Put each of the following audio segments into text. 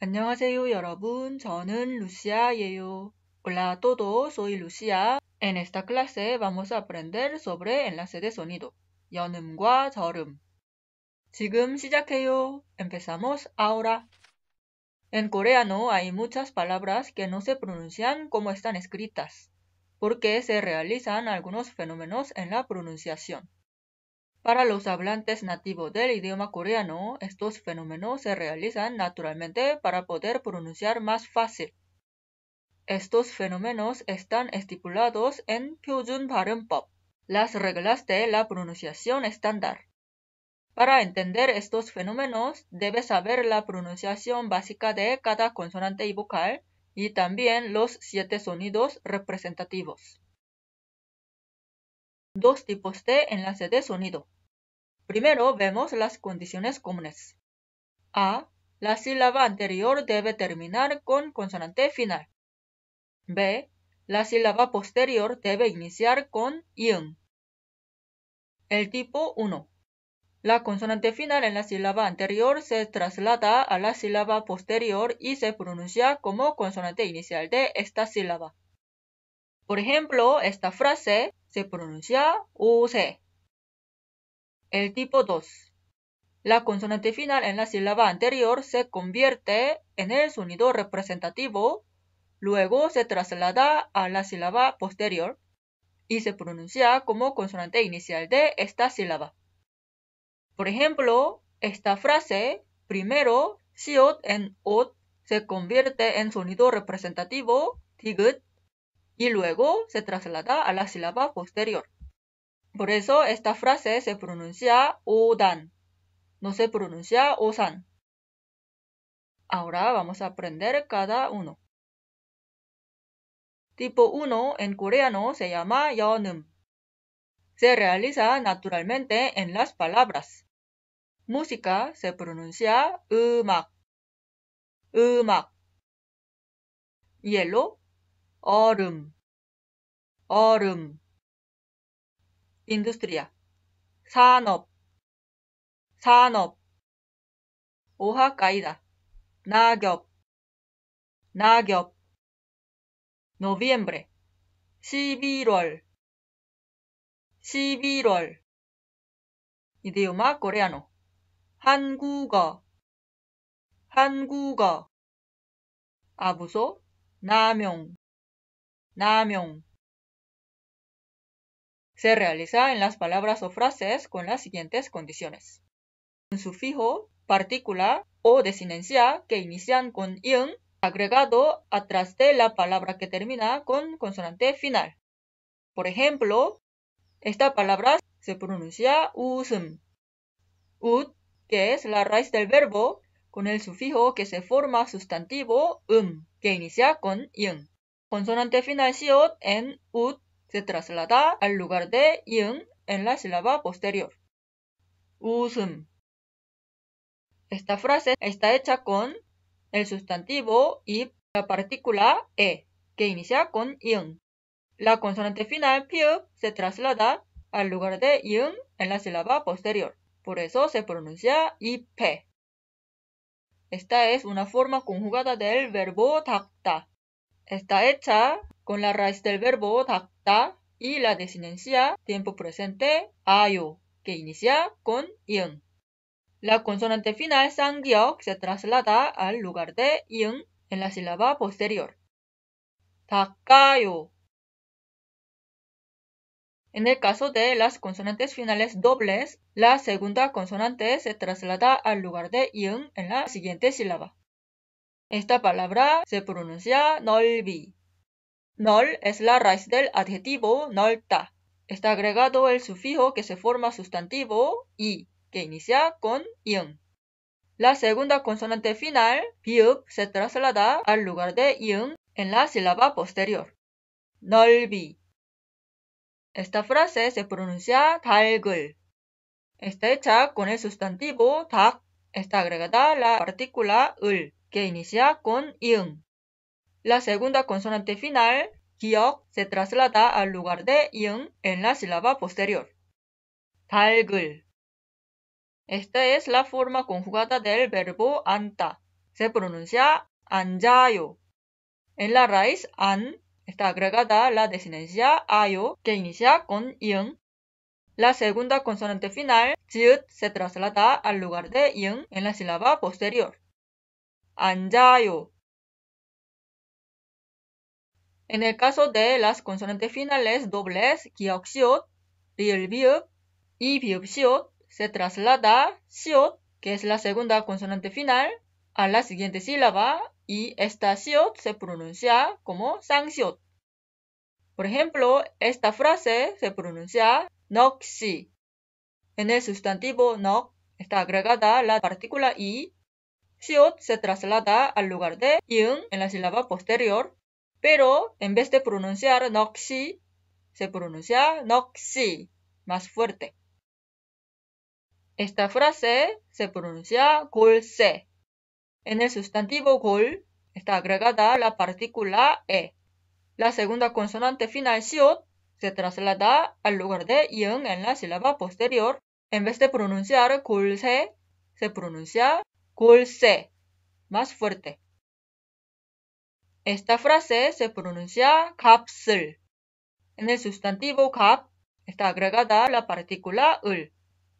Hola a todos, soy Lucia. En esta clase vamos a aprender sobre enlace de sonido. 연음과 저음. 지금 시작해요. Empezamos ahora. En coreano hay muchas palabras que no se pronuncian como están escritas, porque se realizan algunos fenómenos en la pronunciación. Para los hablantes nativos del idioma coreano, estos fenómenos se realizan naturalmente para poder pronunciar más fácil. Estos fenómenos están estipulados en Paren Pop, las reglas de la pronunciación estándar. Para entender estos fenómenos, debe saber la pronunciación básica de cada consonante y vocal y también los siete sonidos representativos. Dos tipos de enlace de sonido. Primero vemos las condiciones comunes. A. La sílaba anterior debe terminar con consonante final. B. La sílaba posterior debe iniciar con IN. El tipo 1. La consonante final en la sílaba anterior se traslada a la sílaba posterior y se pronuncia como consonante inicial de esta sílaba. Por ejemplo, esta frase se pronuncia UC. El tipo 2. La consonante final en la sílaba anterior se convierte en el sonido representativo, luego se traslada a la sílaba posterior y se pronuncia como consonante inicial de esta sílaba. Por ejemplo, esta frase, primero, siot en ot, se convierte en sonido representativo, tigut, y luego se traslada a la sílaba posterior. Por eso esta frase se pronuncia udan, no se pronuncia osan. Ahora vamos a aprender cada uno. Tipo 1 en coreano se llama yeonum. Se realiza naturalmente en las palabras. Música se pronuncia umak, umak. Hielo, orum, orum. industria 산업 산업 오하카이다 낙엽 낙엽 noviembre 11월 11월 이디오마 코레아노 한국어 한국어 아부소 남용 남용 Se realiza en las palabras o frases con las siguientes condiciones. Un sufijo, partícula o desinencia que inician con -ing agregado atrás de la palabra que termina con consonante final. Por ejemplo, esta palabra se pronuncia usum. Ut, que es la raíz del verbo, con el sufijo que se forma sustantivo um, que inicia con -ing. Consonante final siot en ut se traslada al lugar de yun en la sílaba posterior. Usum. Esta frase está hecha con el sustantivo y la partícula e, que inicia con yun. La consonante final piu se traslada al lugar de yun en la sílaba posterior. Por eso se pronuncia ip. Esta es una forma conjugada del verbo takta. Está hecha con la raíz del verbo 닦다 y la desinencia tiempo presente ayo, que inicia con ion. La consonante final sangyok se traslada al lugar de ion en la sílaba posterior. Takayo. En el caso de las consonantes finales dobles, la segunda consonante se traslada al lugar de ion en la siguiente sílaba. Esta palabra se pronuncia nolbi. Nol es la raíz del adjetivo nol-ta. Está agregado el sufijo que se forma sustantivo i, que inicia con ion. La segunda consonante final, piup, se traslada al lugar de ion en la sílaba posterior. Nolbi. Esta frase se pronuncia tal-gul. Está hecha con el sustantivo tak. Está agregada la partícula ul, que inicia con ion. La segunda consonante final, ㄱ, se traslada al lugar de ion en la sílaba posterior. 달글 Esta es la forma conjugada del verbo anta. Se pronuncia anjayo. En la raíz an está agregada la desinencia ayo que inicia con ion. La segunda consonante final, 지읒, se traslada al lugar de ion en la sílaba posterior. 앉아요. En el caso de las consonantes finales dobles, 기억시옷, 리을비읍 y 비읍시옷, se traslada siot, que es la segunda consonante final, a la siguiente sílaba y esta siot se pronuncia como sangsiot. Por ejemplo, esta frase se pronuncia noxi. En el sustantivo nok está agregada la partícula i. Siot se traslada al lugar de yung en la sílaba posterior pero en vez de pronunciar Noxi, se pronuncia Noxi, más fuerte. Esta frase se pronuncia golse. En el sustantivo gol está agregada la partícula e. La segunda consonante final siot se traslada al lugar de ion en la sílaba posterior. En vez de pronunciar golse, se pronuncia golse, más fuerte. Esta frase se pronuncia KAPSEL. En el sustantivo KAP está agregada la partícula ul.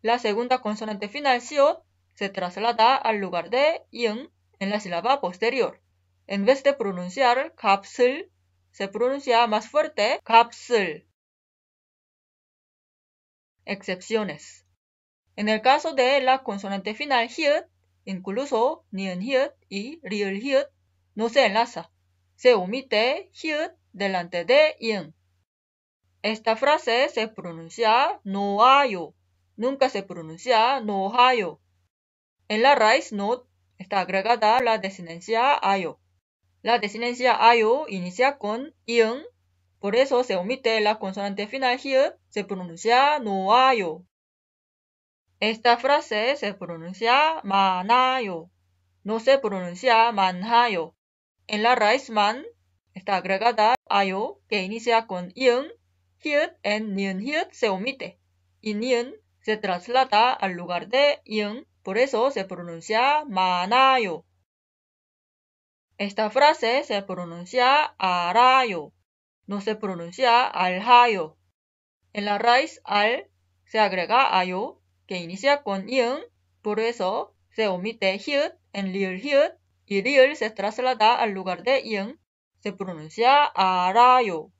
La segunda consonante final siot se traslada al lugar de yun en la sílaba posterior. En vez de pronunciar capsul, se pronuncia más fuerte capsul. Excepciones. En el caso de la consonante final hiet, incluso hiet y hiet, no se enlaza se omite hid delante de in. Esta frase se pronuncia no hayo. Nunca se pronuncia no hayo. En la raíz no está agregada la desinencia ayo. La desinencia ayo inicia con in, por eso se omite la consonante final hid, se pronuncia no ayo. Esta frase se pronuncia manayo, no se pronuncia manhayo. En la raíz man está agregada ayo, que inicia con ion, hiet en yun hiet se omite y nion se traslada al lugar de ion, por eso se pronuncia manayo. Esta frase se pronuncia arayo, no se pronuncia alhayo. En la raíz al se agrega ayo, que inicia con ion, por eso se omite hiet en lir y se traslada al lugar de Ian, se pronuncia Arayo.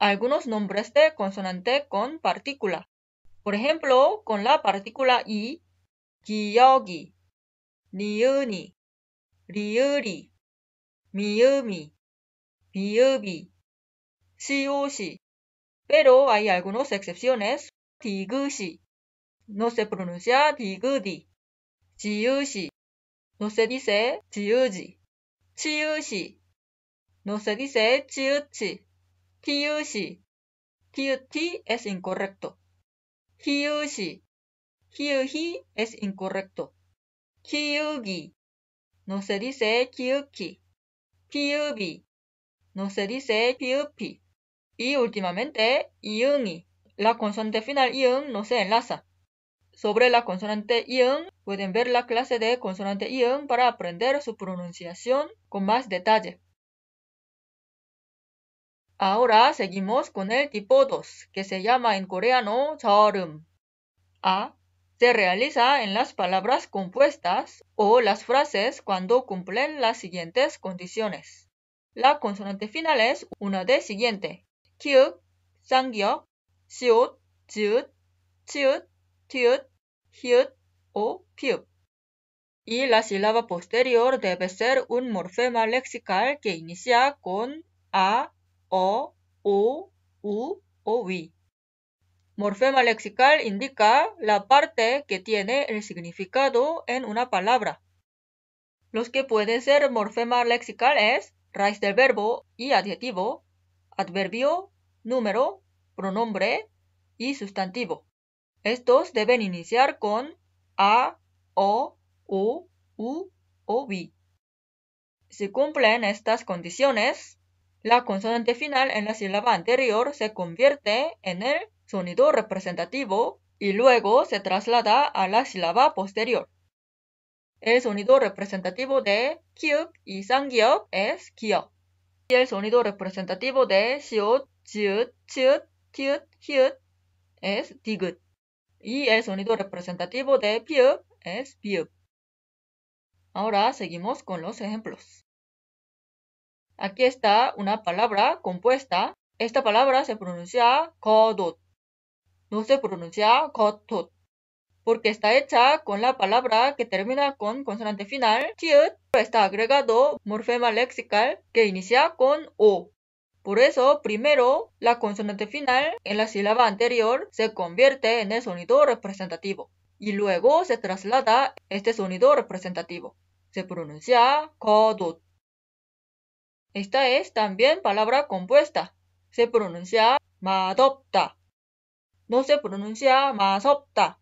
Algunos nombres de consonante con partícula. Por ejemplo, con la partícula I, Kiyogi, Niuni, Riuri, Miumi, Miubi, Shioshi. Pero hay algunas excepciones. Tigushi. No se pronuncia Tigudi. No se dice CHIUJI, chiushi. No se dice chiuchi, tiushi. Tiuti es incorrecto. Hiushi, hiuhi es incorrecto. KIUGI, No se dice kiyuki. Piyubi. No se dice piyupi. Y últimamente, iungi. La consonante final iung no se enlaza. Sobre la consonante ion, pueden ver la clase de consonante ion para aprender su pronunciación con más detalle. Ahora seguimos con el tipo 2, que se llama en coreano 저음. A. Se realiza en las palabras compuestas o las frases cuando cumplen las siguientes condiciones. La consonante final es una de siguiente. ㄱ, o Y la sílaba posterior debe ser un morfema lexical que inicia con a, o, u, u o vi. Morfema lexical indica la parte que tiene el significado en una palabra. Los que pueden ser morfema lexical es raíz del verbo y adjetivo, adverbio, número, pronombre y sustantivo. Estos deben iniciar con a, o, u, u o vi. Si cumplen estas condiciones, la consonante final en la sílaba anterior se convierte en el sonido representativo y luego se traslada a la sílaba posterior. El sonido representativo de kyuk y sangyok es kyo. Y el sonido representativo de siot, chut, siut, hyut es y el sonido representativo de piup es piup. Ahora seguimos con los ejemplos. Aquí está una palabra compuesta. Esta palabra se pronuncia kodot. No se pronuncia kotot. Porque está hecha con la palabra que termina con consonante final, Pero está agregado morfema lexical que inicia con o. Por eso, primero, la consonante final en la sílaba anterior se convierte en el sonido representativo y luego se traslada este sonido representativo. Se pronuncia CODUT. Esta es también palabra compuesta. Se pronuncia madopta. No se pronuncia masopta.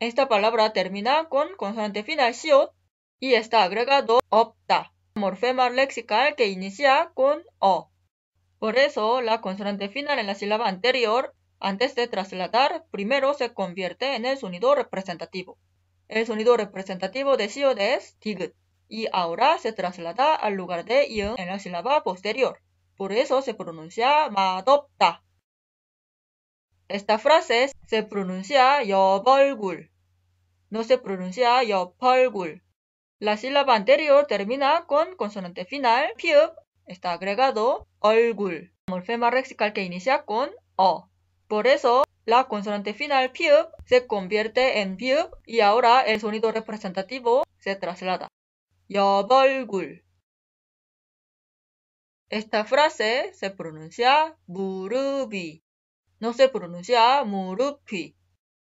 Esta palabra termina con consonante final siot y está agregado opta, morfema lexical que inicia con o. Por eso, la consonante final en la sílaba anterior, antes de trasladar, primero se convierte en el sonido representativo. El sonido representativo de SIOD es TIG, y ahora se traslada al lugar de IN en la sílaba posterior. Por eso se pronuncia MADOPTA. Esta frase se pronuncia YOBOLGUL. No se pronuncia YOPOLGUL. La sílaba anterior termina con consonante final, piub, está agregado olgul, morfema lexical que inicia con o. Por eso, la consonante final p' se convierte en piup y ahora el sonido representativo se traslada. 여벌굴. Esta frase se pronuncia burubi No se pronuncia murupi.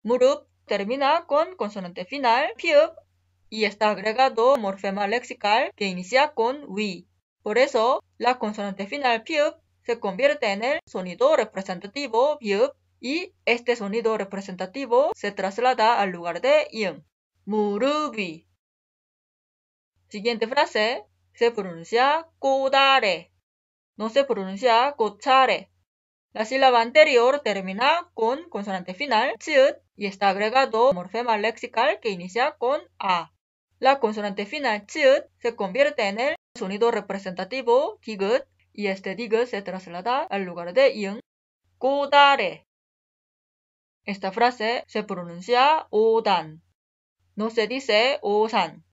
Murup termina con consonante final p' y está agregado morfema lexical que inicia con wi. Por eso, la consonante final piub se convierte en el sonido representativo y este sonido representativo se traslada al lugar de ium. Murubi. Siguiente frase. Se pronuncia kodare. No se pronuncia kochare. La sílaba anterior termina con consonante final "t" y está agregado morfema lexical que inicia con a. La consonante final "t" se convierte en el sonido representativo, tigut y este Digut se traslada al lugar de ing Godare. Esta frase se pronuncia Odan. No se dice Osan.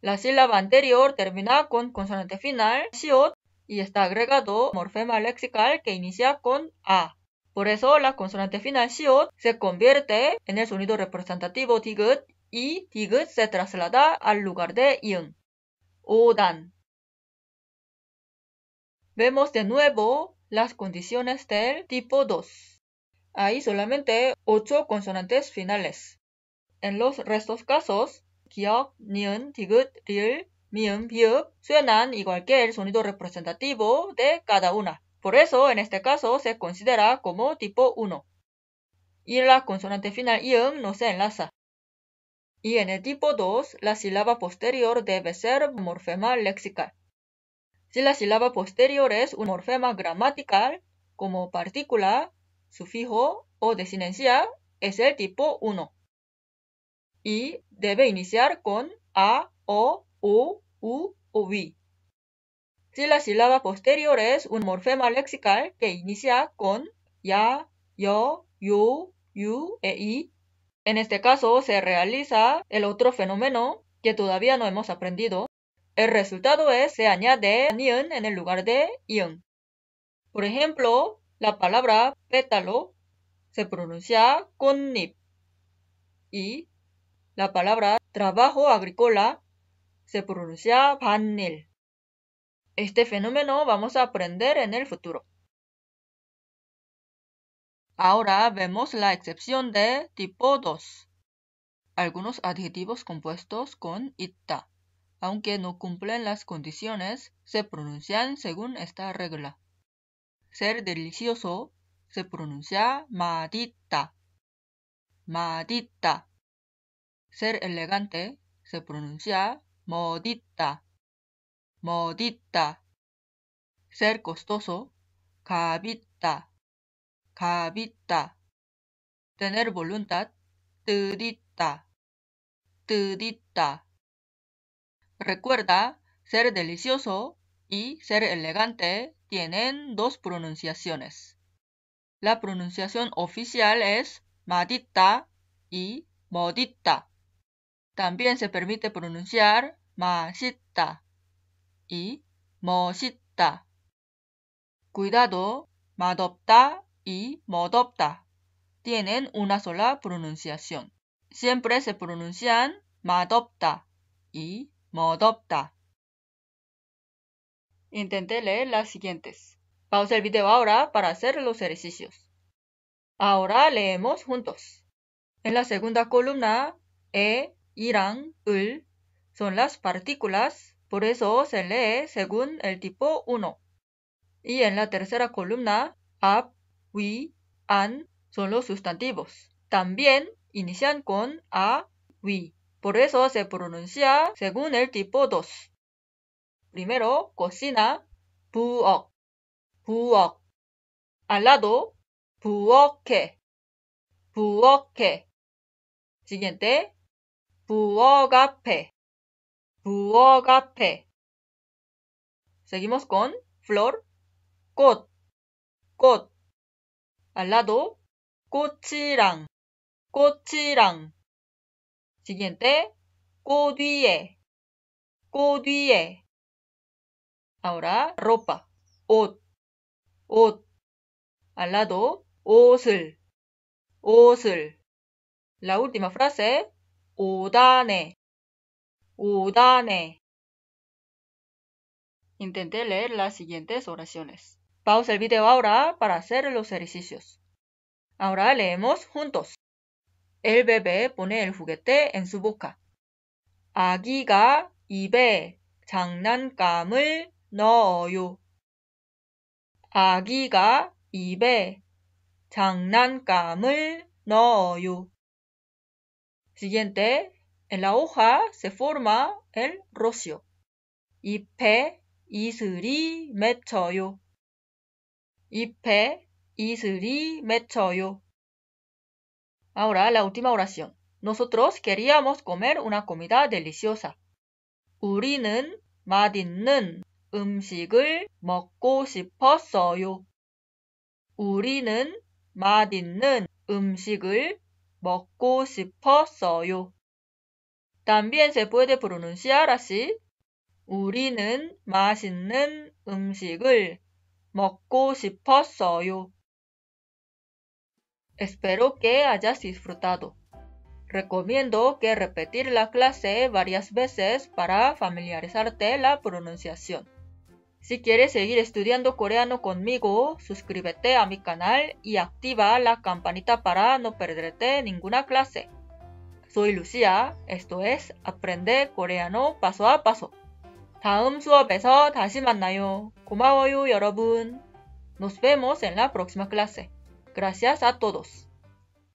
La sílaba anterior termina con consonante final, siot, y está agregado morfema lexical que inicia con A. Por eso la consonante final siot se convierte en el sonido representativo tigut y tigut se traslada al lugar de ion. Odan. Vemos de nuevo las condiciones del tipo 2. Hay solamente 8 consonantes finales. En los restos casos, 기억, 니은, 디귿, suenan igual que el sonido representativo de cada una. Por eso, en este caso, se considera como tipo 1. Y la consonante final ium no se enlaza. Y en el tipo 2, la sílaba posterior debe ser morfema lexical. Si la sílaba posterior es un morfema gramatical, como partícula, sufijo o desinencia, es el tipo 1. Y debe iniciar con a, o, u, u o vi. Si la sílaba posterior es un morfema lexical que inicia con ya, yo, yu, yu, e i, en este caso se realiza el otro fenómeno que todavía no hemos aprendido, el resultado es se añade anión en el lugar de ion. Por ejemplo, la palabra pétalo se pronuncia con nip y la palabra trabajo agrícola se pronuncia panil. Este fenómeno vamos a aprender en el futuro. Ahora vemos la excepción de tipo 2. Algunos adjetivos compuestos con itta aunque no cumplen las condiciones, se pronuncian según esta regla. Ser delicioso se pronuncia madita, madita. Ser elegante se pronuncia modita, modita. Ser costoso, cabita, cabita. Tener voluntad, tudita, tudita. Recuerda, ser delicioso y ser elegante tienen dos pronunciaciones. La pronunciación oficial es madita y modita. También se permite pronunciar masita y mosita. Cuidado, madopta y modopta tienen una sola pronunciación. Siempre se pronuncian madopta y modopta. Intenté leer las siguientes. Pausa el video ahora para hacer los ejercicios. Ahora leemos juntos. En la segunda columna, e, irán, ul son las partículas, por eso se lee según el tipo 1. Y en la tercera columna, ab, wi, an son los sustantivos. También inician con a, wi. Por eso se pronuncia según el tipo 2. Primero, cocina, 부엌, 부엌. Al lado, 부엌에, 부엌에. Siguiente, 부엌 앞에, 부엌 앞에. Seguimos con flor, 꽃, 꽃. Al lado, 꽃이랑, 꽃이랑. Siguiente, codie 뒤에, Ahora, ropa, 옷, 옷. Al lado, 옷을, 옷을. La última frase, 오다네, 오다네. Intenté leer las siguientes oraciones. Pausa el video ahora para hacer los ejercicios. Ahora leemos juntos. El bebé pone el juguete en su boca. 아기가 입에 장난감을 넣어요. 아기가 입에 장난감을 넣어요. Siguiente, en la hoja se forma el rocio. 잎에 이슬이 맺혀요. 잎에 이슬이 맺혀요. Ahora la última oración. Nosotros queríamos comer una comida deliciosa. 우리는 맛있는 음식을 먹고 싶었어요. 우리는 맛있는 음식을 먹고 싶었어요. También se puede pronunciar así. 우리는 맛있는 음식을 먹고 싶었어요. Espero que hayas disfrutado. Recomiendo que repetir la clase varias veces para familiarizarte la pronunciación. Si quieres seguir estudiando coreano conmigo, suscríbete a mi canal y activa la campanita para no perderte ninguna clase. Soy Lucía, esto es Aprende Coreano Paso a Paso. 다음 수업에서 다시 만나요. 고마워요, Nos vemos en la próxima clase. Gracias a todos.